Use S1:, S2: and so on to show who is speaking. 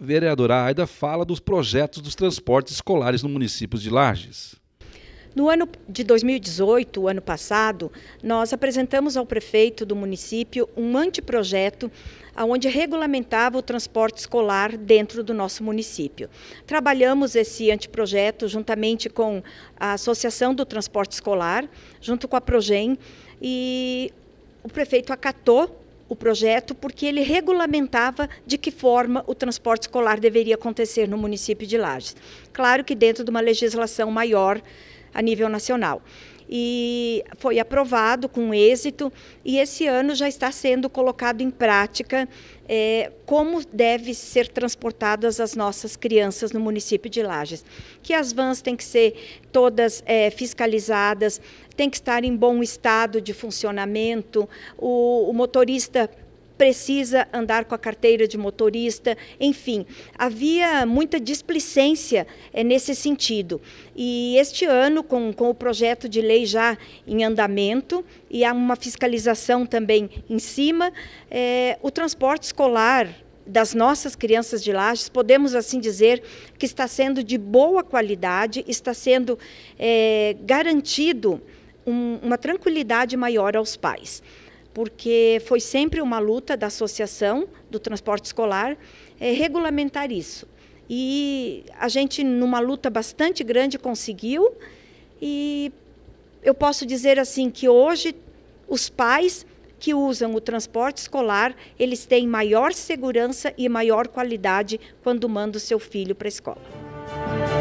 S1: vereadora Aida fala dos projetos dos transportes escolares no município de Lages.
S2: No ano de 2018, o ano passado, nós apresentamos ao prefeito do município um anteprojeto onde regulamentava o transporte escolar dentro do nosso município. Trabalhamos esse anteprojeto juntamente com a Associação do Transporte Escolar, junto com a Progen, e o prefeito acatou o projeto porque ele regulamentava de que forma o transporte escolar deveria acontecer no município de Lages. Claro que dentro de uma legislação maior a nível nacional e foi aprovado com êxito e esse ano já está sendo colocado em prática é, como deve ser transportadas as nossas crianças no município de Lages. Que as vans têm que ser todas é, fiscalizadas, tem que estar em bom estado de funcionamento, o, o motorista precisa andar com a carteira de motorista, enfim, havia muita displicência é, nesse sentido. E este ano, com, com o projeto de lei já em andamento e há uma fiscalização também em cima, é, o transporte escolar das nossas crianças de Lages, podemos assim dizer que está sendo de boa qualidade, está sendo é, garantido um, uma tranquilidade maior aos pais porque foi sempre uma luta da associação do transporte escolar é, regulamentar isso. E a gente, numa luta bastante grande, conseguiu. E eu posso dizer assim que hoje os pais que usam o transporte escolar, eles têm maior segurança e maior qualidade quando mandam o seu filho para a escola.